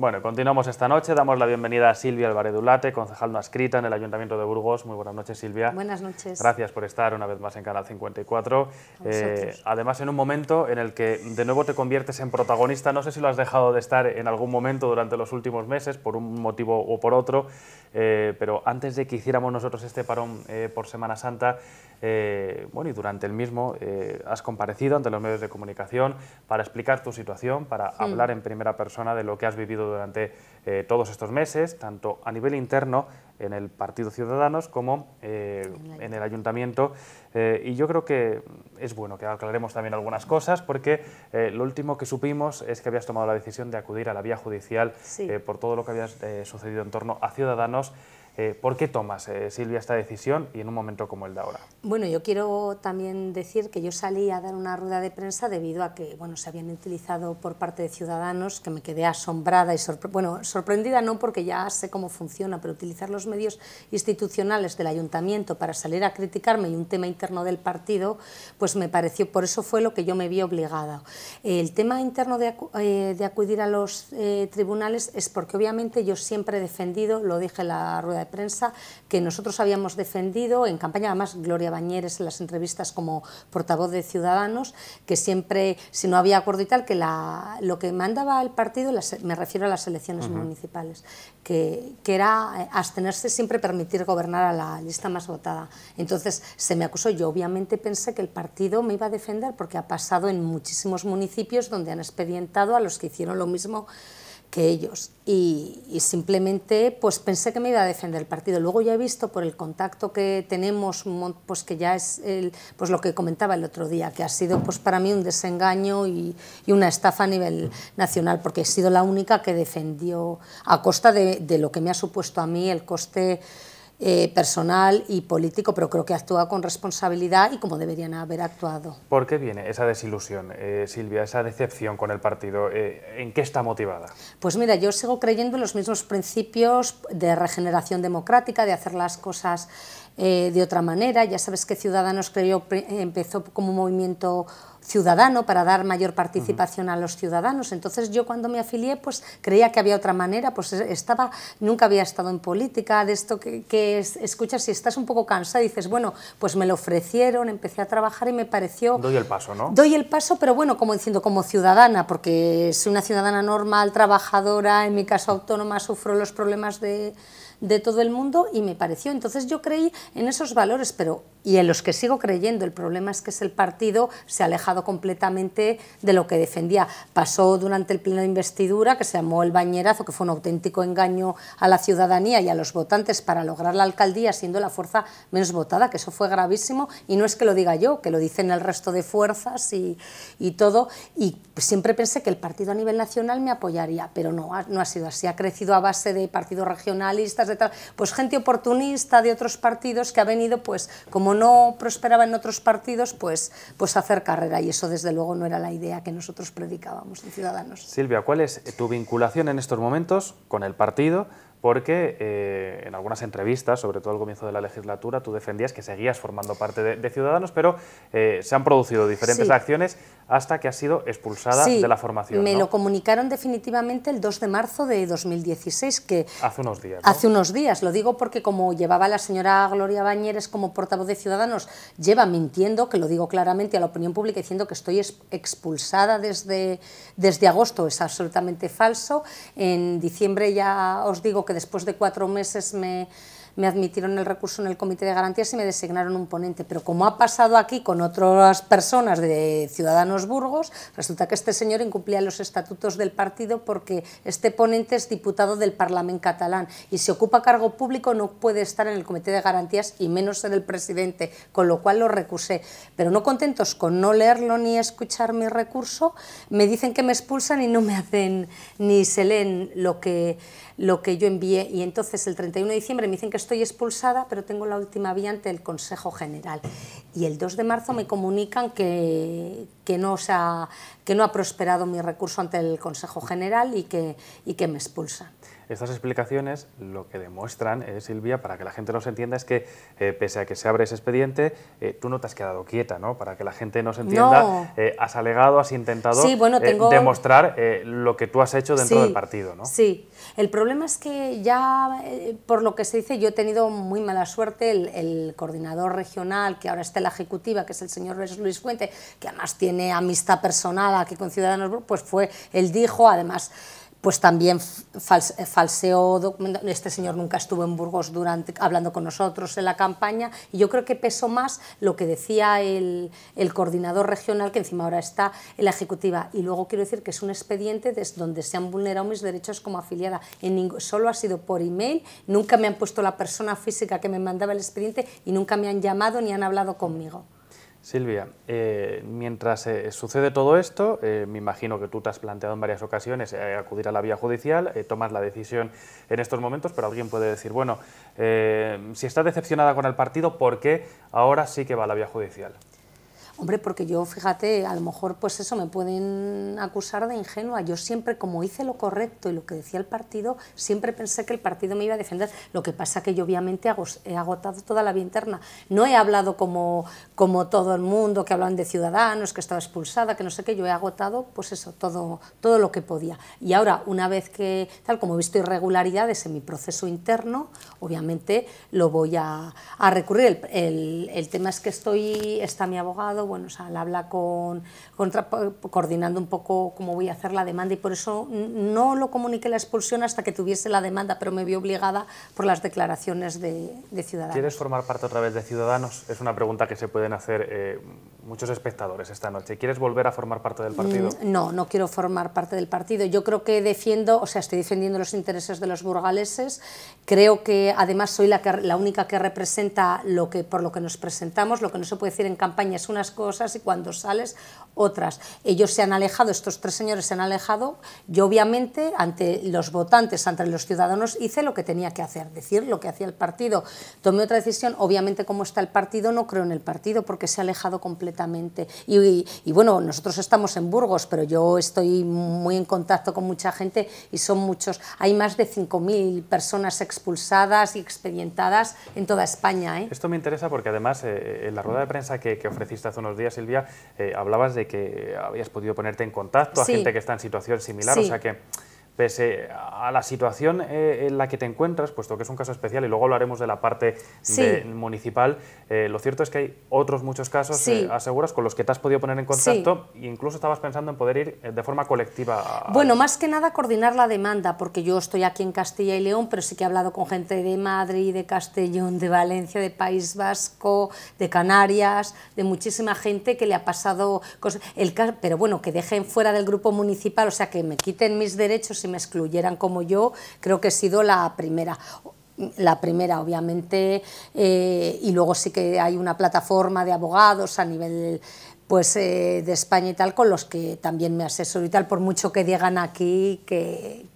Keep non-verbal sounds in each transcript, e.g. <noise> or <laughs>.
Bueno, continuamos esta noche. Damos la bienvenida a Silvia Alvaredulate, concejal no escrita en el Ayuntamiento de Burgos. Muy buenas noches, Silvia. Buenas noches. Gracias por estar una vez más en Canal 54. Eh, además, en un momento en el que de nuevo te conviertes en protagonista, no sé si lo has dejado de estar en algún momento durante los últimos meses, por un motivo o por otro, eh, pero antes de que hiciéramos nosotros este parón eh, por Semana Santa, bueno, y durante el mismo, has comparecido ante los medios de comunicación para explicar tu situación, para hablar en primera persona de lo que has vivido durante eh, todos estos meses, tanto a nivel interno en el Partido Ciudadanos como eh, en el Ayuntamiento. Eh, y yo creo que es bueno que aclaremos también algunas cosas, porque lo último que supimos es que habías tomado la decisión de acudir a la vía judicial por todo lo que había sucedido en torno a Ciudadanos. Eh, ¿Por qué tomas, eh, Silvia, esta decisión y en un momento como el de ahora? Bueno, yo quiero también decir que yo salí a dar una rueda de prensa debido a que bueno, se habían utilizado por parte de ciudadanos, que me quedé asombrada y bueno, sorprendida no porque ya sé cómo funciona, pero utilizar los medios institucionales del ayuntamiento para salir a criticarme y un tema interno del partido, pues me pareció, por eso fue lo que yo me vi obligada. El tema interno de, eh, de acudir a los tribunales es porque obviamente yo siempre he defendido, lo dije en la rueda de prensa que nosotros habíamos defendido en campaña, además Gloria Bañeres en las entrevistas como portavoz de Ciudadanos, que siempre, si no había acuerdo y tal, que lo que mandaba el partido, me refiero a las elecciones municipales, que, que era eh, abstenerse siempre permitir gobernar a la lista más votada. Entonces se me acusó, yo obviamente pensé que el partido me iba a defender porque ha pasado en muchísimos municipios donde han expedientado a los que hicieron lo mismo que ellos y, simplemente pues pensé que me iba a defender el partido luego ya he visto por el contacto que tenemos pues que ya es pues lo que comentaba el otro día que ha sido pues para mí un desengaño y, una estafa a nivel nacional porque he sido la única que defendió a costa de lo que me ha supuesto a mí el coste eh, personal y político, pero creo que actúa con responsabilidad y como deberían haber actuado. ¿Por qué viene esa desilusión, eh, Silvia, esa decepción con el partido? Eh, ¿En qué está motivada? Pues mira, yo sigo creyendo en los mismos principios de regeneración democrática, de hacer las cosas eh, de otra manera. Ya sabes que Ciudadanos creo, empezó como un movimiento ciudadano para dar mayor participación a los ciudadanos. Entonces yo cuando me afilié pues creía que había otra manera, pues eh, estaba, nunca había estado en política, de esto que, escuchas si estás un poco cansada dices, bueno, pues me lo ofrecieron, empecé a trabajar y me pareció... Doy el paso, ¿no? Doy el paso, pero bueno, como diciendo, como ciudadana, porque soy una ciudadana normal, trabajadora, en mi caso autónoma, sufro los problemas de de todo el mundo y me pareció. Entonces yo creí en esos valores, pero y en los que sigo creyendo. El problema es que es el partido se ha alejado completamente de lo que defendía. Pasó durante el pleno de investidura, que se llamó el bañerazo, que fue un auténtico engaño a la ciudadanía y a los votantes para lograr la alcaldía, siendo la fuerza menos votada, que eso fue gravísimo. Y no es que lo diga yo, que lo dicen el resto de fuerzas y, y todo. Y siempre pensé que el partido a nivel nacional me apoyaría, pero no, no ha sido así. Ha crecido a base de partidos regionalistas, de tal, pues gente oportunista de otros partidos que ha venido pues como no prosperaba en otros partidos, pues, pues hacer carrera. Y eso, desde luego, no era la idea que nosotros predicábamos en Ciudadanos. Silvia, ¿cuál es tu vinculación en estos momentos con el partido? porque eh, en algunas entrevistas, sobre todo al comienzo de la legislatura, tú defendías que seguías formando parte de, Ciudadanos, pero eh, se han producido diferentes acciones hasta que has sido expulsada de la formación. Me lo comunicaron definitivamente el 2 de marzo de 2016, que... Hace unos días. Hace unos días, lo digo porque como llevaba la señora Gloria Bañeres como portavoz de Ciudadanos, lleva mintiendo, que lo digo claramente a la opinión pública, diciendo que estoy expulsada desde, desde agosto, es absolutamente falso. En diciembre ya os digo que que después de cuatro meses me, me admitieron el recurso en el Comité de Garantías y me designaron un ponente. Pero como ha pasado aquí con otras personas de Ciudadanos Burgos, resulta que este señor incumplía los estatutos del partido porque este ponente es diputado del Parlamento catalán y si ocupa cargo público no puede estar en el Comité de Garantías y menos ser el presidente, con lo cual lo recusé. Pero no contentos con no leerlo ni escuchar mi recurso, me dicen que me expulsan y no me hacen ni se leen lo que, lo que yo envié. Y entonces el 31 de diciembre me dicen que estoy expulsada, pero tengo la última vía ante el Consejo General. Y el 2 de marzo me comunican que, que, no, ha, ha prosperado mi recurso ante el Consejo General y que, y que me expulsan. Estas explicaciones lo que demuestran, eh, Silvia, para que la gente nos entienda, es que eh, pese a que se abre ese expediente, eh, tú no te has quedado quieta, ¿no? Para que la gente nos entienda, has alegado, has intentado demostrar lo que tú has hecho dentro del partido, ¿no? Sí, el problema es que ya, por lo que se dice, yo he tenido muy mala suerte, el, coordinador regional, que ahora está en la ejecutiva, que es el señor Luis Fuente, que además tiene amistad personal aquí con Ciudadanos, pues fue, él dijo, además pues también eh, falseó Este señor nunca estuvo en Burgos durante, hablando con nosotros en la campaña. Y yo creo que pesó más lo que decía el, el coordinador regional, que encima ahora está en la ejecutiva. Y luego quiero decir que es un expediente desde donde se han vulnerado mis derechos como afiliada. En solo ha sido por email, nunca me han puesto la persona física que me mandaba el expediente y nunca me han llamado ni han hablado conmigo. Silvia, eh, mientras eh, sucede todo esto, eh, me imagino que tú te has planteado en varias ocasiones acudir a la vía judicial, tomas la decisión en estos momentos, pero alguien puede decir, bueno, si estás decepcionada con el partido, ¿por qué ahora sí que va a la vía judicial? Hombre, porque yo, fíjate, a lo mejor pues eso me pueden acusar de ingenua. Yo siempre, como hice lo correcto y lo que decía el partido, siempre pensé que el partido me iba a defender. Lo que pasa que yo obviamente he agotado toda la vía interna. No he hablado como, como todo el mundo, que hablan de ciudadanos, que estaba expulsada, que no sé qué. Yo he agotado pues eso, todo, todo lo que podía. Y ahora, una vez que, tal como he visto irregularidades en mi proceso interno, obviamente lo voy a, recurrir. El, tema es que estoy, está mi abogado, bueno, o sea, al habla con, coordinando un poco cómo voy a hacer la demanda y por eso no lo comuniqué la expulsión hasta que tuviese la demanda, pero me vi obligada por las declaraciones de, Ciudadanos. ¿Quieres formar parte otra vez de Ciudadanos? Es una pregunta que se pueden hacer eh, muchos espectadores esta noche. ¿Quieres volver a formar parte del partido? Mm, no, no quiero formar parte del partido. Yo creo que defiendo, o sea, estoy defendiendo los intereses de los burgaleses. Creo que además soy la, única que representa lo que, por lo que nos presentamos. Lo que no se puede decir en campaña es unas cosas y cuando sales otras. Ellos se han alejado, estos tres señores se han alejado. Yo obviamente ante los votantes, ante los ciudadanos, hice lo que tenía que hacer, decir lo que hacía el partido. Tomé otra decisión, obviamente como está el partido, no creo en el partido porque se ha alejado completamente Exactamente, Y, bueno, nosotros estamos en Burgos, pero yo estoy muy en contacto con mucha gente y son muchos. Hay más de 5.000 personas expulsadas y expedientadas en toda España. ¿eh? Esto me interesa porque además eh, eh, en la rueda de prensa que, ofreciste hace unos días, Silvia, hablabas de que habías podido ponerte en contacto a gente que está en situación similar. O sea que pese a la situación eh, en la que te encuentras, puesto que es un caso especial y luego hablaremos de la parte municipal, eh, lo cierto es que hay otros muchos casos, eh, aseguras, con los que te has podido poner en contacto incluso estabas pensando en poder ir de forma colectiva. A... Bueno, más que nada coordinar la demanda, porque yo estoy aquí en Castilla y León, pero sí que he hablado con gente de Madrid, de Castellón, de Valencia, de País Vasco, de Canarias, de muchísima gente que le ha pasado cosas, el, pero bueno, que dejen fuera del grupo municipal, o sea, que me quiten mis derechos si me excluyeran como yo, creo que he sido la primera la primera, obviamente, eh, y luego sí que hay una plataforma de abogados a nivel pues eh, de España y tal, con los que también me asesoro y tal, por mucho que digan aquí que,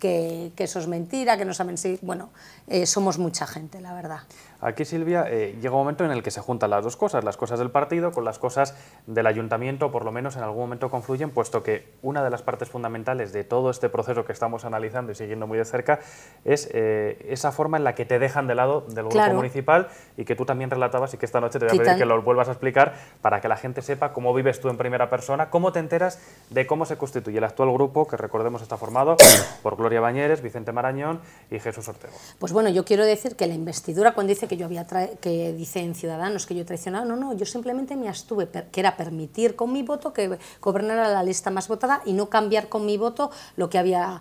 eso es mentira, que no saben si... Bueno, eh, somos mucha gente, la verdad. Aquí, Silvia, eh, llega un momento en el que se juntan las dos cosas, las cosas del partido con las cosas del ayuntamiento, por lo menos en algún momento confluyen, puesto que una de las partes fundamentales de todo este proceso que estamos analizando y siguiendo muy de cerca es eh, esa forma en la que te dejan de lado del grupo municipal y que tú también relatabas y que esta noche te voy a pedir que lo vuelvas a explicar para que la gente sepa cómo vives tú en primera persona, cómo te enteras de cómo se constituye el actual grupo, que recordemos está formado por Gloria Bañeres, Vicente Marañón y Jesús Ortego. Pues bueno, yo quiero decir que la investidura cuando dice que que yo había que dicen Ciudadanos que yo he traicionado, no, no, yo simplemente me astuve que era permitir con mi voto que gobernara la lista más votada y no cambiar con mi voto lo que había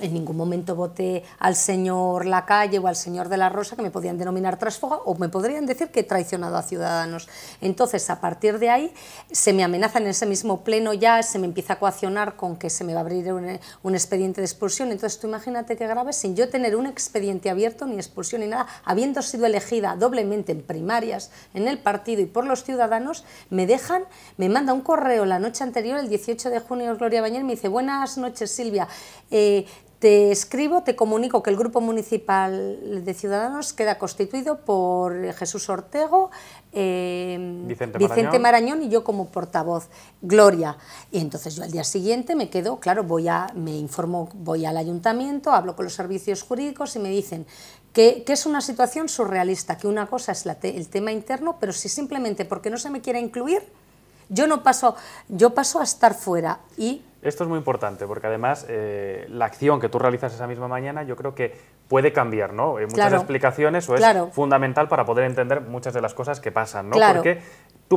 en ningún momento voté al señor Lacalle o al señor de la Rosa, que me podían denominar trasfoga o me podrían decir que he traicionado a Ciudadanos. Entonces, a partir de ahí, se me amenaza en ese mismo pleno ya, se me empieza a coaccionar con que se me va a abrir un, expediente de expulsión. Entonces, tú imagínate qué grave, sin yo tener un expediente abierto, ni expulsión ni nada, habiendo sido elegida doblemente en primarias, en el partido y por los ciudadanos, me dejan, me manda un correo la noche anterior, el 18 de junio, Gloria Bañer, me dice, buenas noches Silvia, eh, te, escribo, te comunico que el Grupo Municipal de Ciudadanos queda constituido por Jesús Ortego, em, Vicente, Marañón. y yo como portavoz, Gloria. Y entonces yo al día siguiente me quedo, claro, voy a, me informo, voy al ayuntamiento, hablo con los servicios jurídicos y me dicen que, es una situación surrealista, que una cosa es el tema interno, pero si simplemente porque no se me quiere incluir, yo no paso, yo paso a estar fuera y esto es muy importante porque además eh, la acción que tú realizas esa misma mañana yo creo que puede cambiar, ¿no? Hay eh, muchas explicaciones o es fundamental para poder entender muchas de las cosas que pasan, ¿no? Porque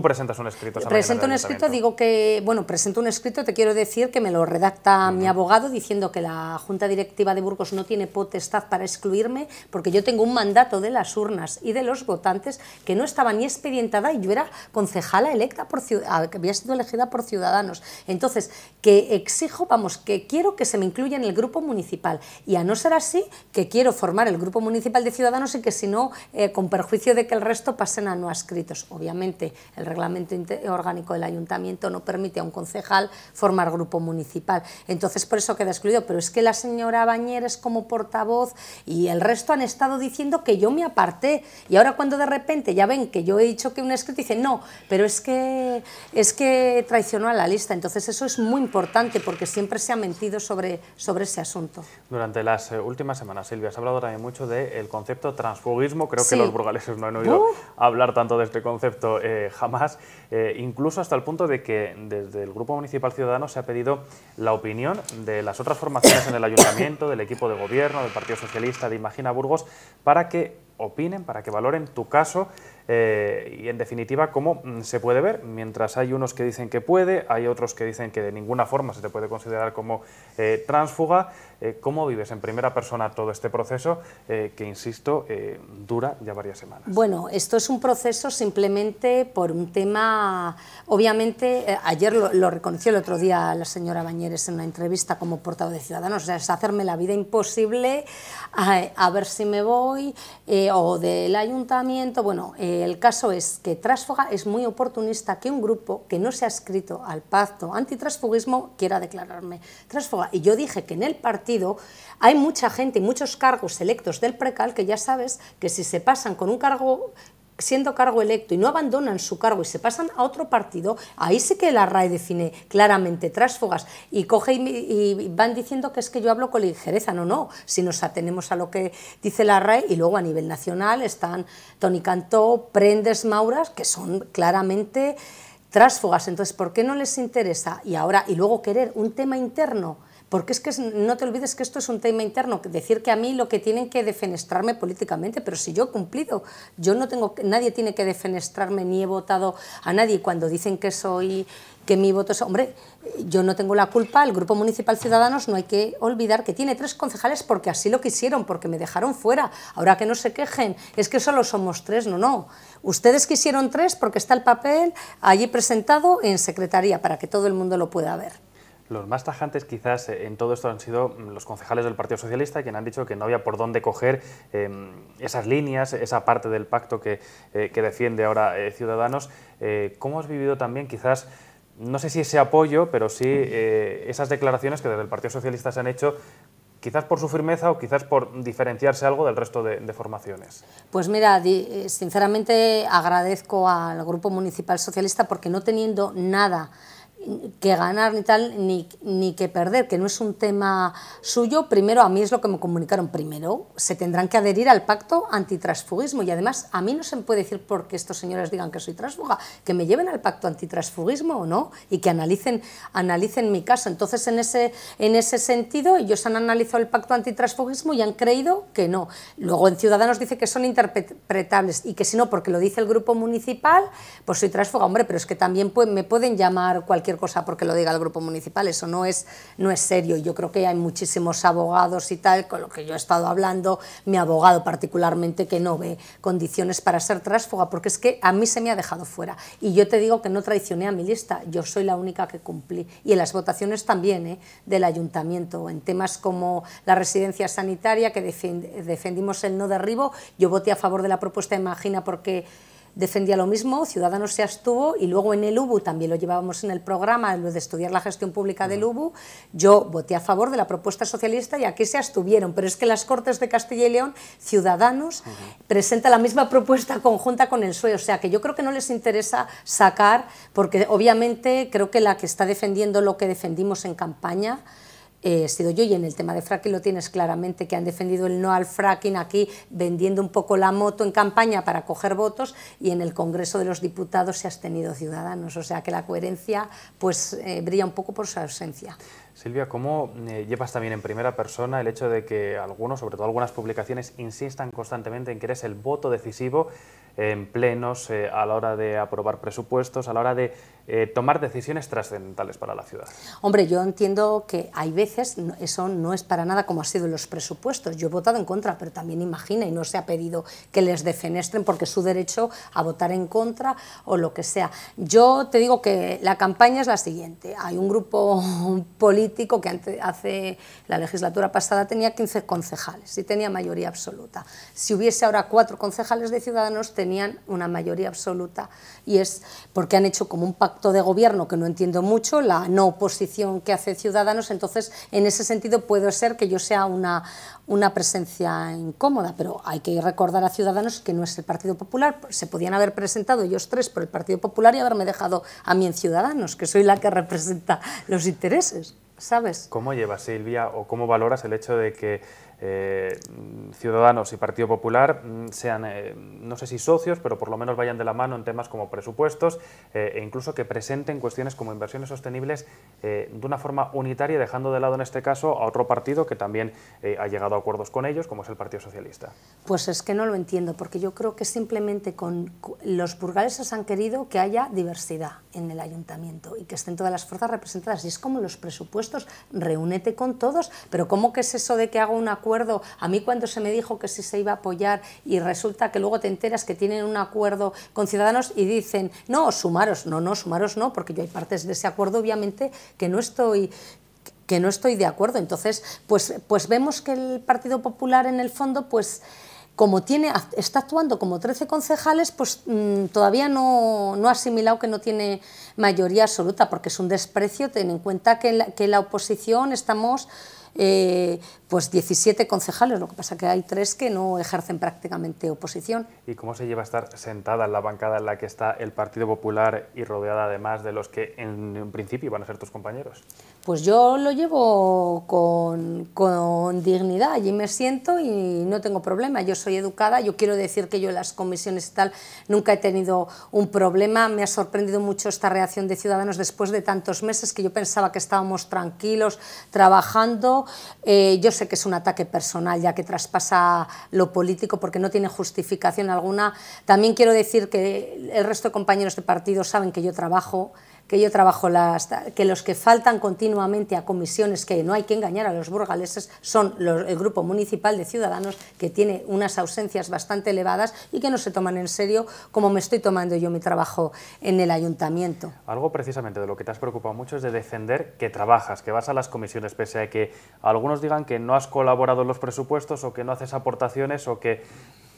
presentas un escrito. Presento un escrito, digo que, bueno, presento un escrito, te quiero decir que me lo redacta mi abogado diciendo que la Junta Directiva de Burgos no tiene potestad para excluirme porque yo tengo un mandato de las urnas y de los votantes que no estaba ni expedientada y yo era concejala electa por ah, que había sido elegida por ciudadanos. Entonces, que exijo, vamos, que quiero que se me incluya en el grupo municipal y a no ser así, que quiero formar el grupo municipal de ciudadanos y que si no, eh, con perjuicio de que el resto pasen a no escritos Obviamente, el reglamento orgánico del ayuntamiento no permite a un concejal formar grupo municipal. Entonces, por eso queda excluido. Pero es que la señora Bañeres como portavoz y el resto han estado diciendo que yo me aparté. Y ahora cuando de repente ya ven que yo he dicho que un escrito, dice no, pero es que, es que traicionó a la lista. Entonces, eso es muy importante porque siempre se ha mentido sobre, sobre ese asunto. Durante las eh, últimas semanas, Silvia, ha hablado también mucho del concepto transfugismo. Creo que los burgaleses no han oído hablar tanto de este concepto eh, más, eh, incluso hasta el punto de que desde el Grupo Municipal Ciudadano se ha pedido la opinión de las otras formaciones en el Ayuntamiento, del equipo de gobierno, del Partido Socialista, de Imagina Burgos, para que opinen, para que valoren tu caso eh, y en definitiva cómo mm, se puede ver. Mientras hay unos que dicen que puede, hay otros que dicen que de ninguna forma se te puede considerar como eh, tránsfuga, eh, ¿Cómo vives en primera persona todo este proceso eh, que, insisto, eh, dura ya varias semanas? Bueno, esto es un proceso simplemente por un tema, obviamente, ayer lo, reconoció el otro día la señora Bañeres en una entrevista como portavoz de Ciudadanos, o sea, es hacerme la vida imposible, a, ver si me voy, o del ayuntamiento, bueno, el caso es que Trásfoga es muy oportunista que un grupo que no se ha escrito al pacto antitransfugismo quiera declararme Trásfuga, Y yo dije que en el partido hay mucha gente y muchos cargos electos del precal que ya sabes que si se pasan con un cargo siendo cargo electo y no abandonan su cargo y se pasan a otro partido, ahí sí que la RAE define claramente tránsfugas y coge y, van diciendo que es que yo hablo con ligereza, no, no, si nos atenemos a lo que dice la RAE y luego a nivel nacional están Tony Cantó, Prendes, Mauras, que son claramente tránsfugas, entonces ¿por qué no les interesa? Y ahora, y luego querer un tema interno porque es que no te olvides que esto es un tema interno, decir que a mí lo que tienen que defenestrarme políticamente, pero si yo he cumplido, yo no tengo, nadie tiene que defenestrarme ni he votado a nadie cuando dicen que soy que mi voto es, hombre, yo no tengo la culpa, el Grupo Municipal Ciudadanos no hay que olvidar que tiene tres concejales porque así lo quisieron, porque me dejaron fuera, ahora que no se quejen, es que solo somos tres, no, no, ustedes quisieron tres porque está el papel allí presentado en secretaría para que todo el mundo lo pueda ver. Los más tajantes quizás eh, en todo esto han sido mm, los concejales del Partido Socialista, quienes han dicho que no había por dónde coger em, esas líneas, esa parte del pacto que, eh, defiende ahora eh, Ciudadanos. ¿Cómo has vivido también quizás, no sé si ese apoyo, pero sí esas declaraciones que desde el Partido Socialista se han hecho quizás por su firmeza o quizás por diferenciarse algo del resto de, formaciones. Pues mira, sinceramente agradezco al Grupo Municipal Socialista porque no teniendo nada que ganar ni tal, ni, ni que perder, que no es un tema suyo. Primero, a mí es lo que me comunicaron primero, se tendrán que adherir al pacto antitransfugismo y además a mí no se me puede decir porque estos señores digan que soy transfuga, que me lleven al pacto antitransfugismo o no y que analicen, analicen mi caso. Entonces, en ese, en ese sentido, ellos han analizado el pacto antitransfugismo y han creído que no. Luego en Ciudadanos dice que son interpretables y que si no, porque lo dice el grupo municipal, pues soy transfuga. Hombre, pero es que también me pueden llamar cualquier cosa porque lo diga el grupo municipal, eso no es, no es serio. Yo creo que hay muchísimos abogados y tal, con lo que yo he estado hablando, mi abogado particularmente, que no ve condiciones para ser tránsfuga, porque es que a mí se me ha dejado fuera. Y yo te digo que no traicioné a mi lista, yo soy la única que cumplí. Y en las votaciones también ¿eh? del ayuntamiento, en temas como la residencia sanitaria, que defendimos el no derribo, yo voté a favor de la propuesta de Imagina porque defendía lo mismo, Ciudadanos se abstuvo y luego en el UBU, también lo llevábamos en el programa, en lo de estudiar la gestión pública del UBU, yo voté a favor de la propuesta socialista y aquí se abstuvieron, pero es que las Cortes de Castilla y León, Ciudadanos, presentan presenta la misma propuesta conjunta con el SUE, o sea que yo creo que no les interesa sacar, porque obviamente creo que la que está defendiendo lo que defendimos en campaña, eh, he sido yo. Y en el tema de fracking lo tienes claramente, que han defendido el no al fracking aquí, vendiendo un poco la moto en campaña para coger votos, y en el Congreso de los Diputados se ha tenido ciudadanos. O sea que la coherencia pues eh, brilla un poco por su ausencia. Silvia, ¿cómo eh, llevas también en primera persona el hecho de que algunos, sobre todo algunas publicaciones, insistan constantemente en que eres el voto decisivo en plenos, a la hora de aprobar presupuestos, a la hora de eh, tomar decisiones trascendentales para la ciudad. Hombre, yo entiendo que hay veces, eso no es para nada como ha sido en los presupuestos. Yo he votado en contra, pero también imagina, y no se ha pedido que les defenestren porque es su derecho a votar en contra o lo que sea. Yo te digo que la campaña es la siguiente. Hay un grupo <laughs> político que hace la legislatura pasada tenía 15 concejales y tenía mayoría absoluta. Si hubiese ahora cuatro concejales de Ciudadanos, tenían una mayoría absoluta y es porque han hecho como un pacto de gobierno que no entiendo mucho, la no oposición que hace Ciudadanos, entonces en ese sentido puede ser que yo sea una, una presencia incómoda, pero hay que recordar a Ciudadanos que no es el Partido Popular, se podían haber presentado ellos tres por el Partido Popular y haberme dejado a mí en Ciudadanos, que soy la que representa los intereses. ¿sabes? ¿Cómo lleva Silvia o cómo valoras el hecho de que eh, Ciudadanos y Partido Popular mm, sean, eh, no sé si socios, pero por lo menos vayan de la mano en temas como presupuestos eh, e incluso que presenten cuestiones como inversiones sostenibles de una forma unitaria, dejando de lado en este caso a otro partido que también ha llegado a acuerdos con ellos, como es el Partido Socialista? Pues es que no lo entiendo, porque yo creo que simplemente con los burgaleses han querido que haya diversidad en el ayuntamiento y que estén todas las fuerzas representadas, y es como los presupuestos reúnete con todos, pero ¿cómo que es eso de que hago un acuerdo? A mí cuando se me dijo que sí se iba a apoyar y resulta que luego te enteras que tienen un acuerdo con Ciudadanos y dicen, no, sumaros, no, no, sumaros no, porque yo hay partes de ese acuerdo obviamente que no estoy que no estoy de acuerdo. Entonces, pues, pues vemos que el Partido Popular en el fondo, pues como tiene, está actuando como 13 concejales, pues mm, todavía no, ha asimilado que no tiene mayoría absoluta, porque es un desprecio, ten en cuenta que en la, oposición estamos eh, pues 17 concejales, lo que pasa que hay tres que no ejercen prácticamente oposición. ¿Y cómo se lleva a estar sentada en la bancada en la que está el Partido Popular y rodeada además de los que en, en principio van a ser tus compañeros? Pues yo lo llevo con con, dignidad. Allí me siento y no tengo problema. Yo soy educada, yo quiero decir que yo en las comisiones tal nunca he tenido un problema. Me ha sorprendido mucho esta reacción de Ciudadanos después de tantos meses que yo pensaba que estábamos tranquilos, trabajando. Eh, yo sé que es un ataque personal, ya que traspasa lo político porque no tiene justificación alguna. También quiero decir que el resto de compañeros de partido saben que yo trabajo que yo trabajo las, que los que faltan continuamente a comisiones, que no hay que engañar a los burgaleses, son el grupo municipal de ciudadanos que tiene unas ausencias bastante elevadas y que no se toman en serio como me estoy tomando yo mi trabajo en el ayuntamiento. Algo precisamente de lo que te has preocupado mucho es de defender que trabajas, que vas a las comisiones, pese a que algunos digan que no has colaborado en los presupuestos o que no haces aportaciones o que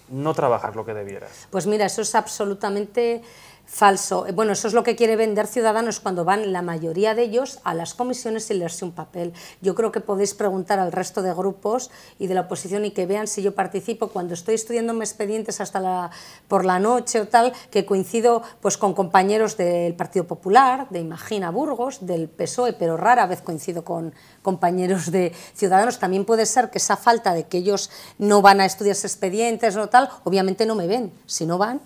no trabajas lo que debieras. Pues mira, eso es absolutamente falso. Eh, bueno, eso es lo que quiere vender Ciudadanos cuando van la mayoría de ellos a las comisiones sin leerse un papel. Yo creo que podéis preguntar al resto de grupos y de la oposición y que vean si yo participo cuando estoy mis expedientes hasta la, por la noche o tal, que coincido pues con compañeros del Partido Popular, de Imagina Burgos, del PSOE, pero rara vez coincido con compañeros de Ciudadanos. También puede ser que esa falta de que ellos no van a estudiar expedientes o tal, obviamente no me ven. Si no van,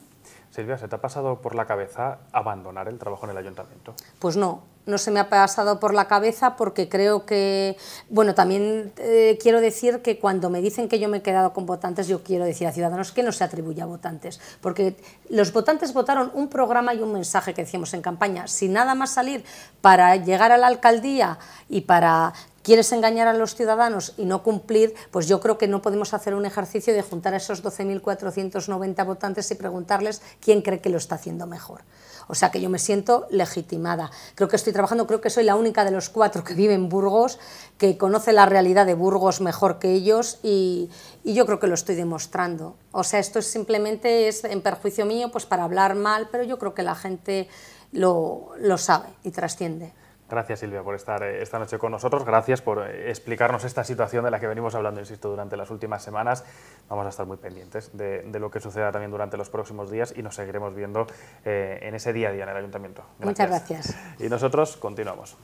Silvia, ¿se te ha pasado por la cabeza abandonar el trabajo en el ayuntamiento? Pues no, no se me ha pasado por la cabeza porque creo que, bueno, también eh, quiero decir que cuando me dicen que yo me he quedado con votantes, yo quiero decir a Ciudadanos que no se atribuye a votantes, porque los votantes votaron un programa y un mensaje que decíamos en campaña, sin nada más salir para llegar a la alcaldía y para quieres engañar a los ciudadanos y no cumplir, pues yo creo que no podemos hacer un ejercicio de juntar a esos 12.490 votantes y preguntarles quién cree que lo está haciendo mejor. O sea que yo me siento legitimada. Creo que estoy trabajando, creo que soy la única de los cuatro que vive en Burgos, que conoce la realidad de Burgos mejor que ellos y, yo creo que lo estoy demostrando. O sea, esto es simplemente es en perjuicio mío pues para hablar mal, pero yo creo que la gente lo sabe y trasciende. Gracias, Silvia, por estar eh, esta noche con nosotros. Gracias por eh, explicarnos esta situación de la que venimos hablando, insisto, durante las últimas semanas. Vamos a estar muy pendientes de, lo que suceda también durante los próximos días y nos seguiremos viendo eh, en ese día a día en el Ayuntamiento. Muchas gracias. Y nosotros continuamos.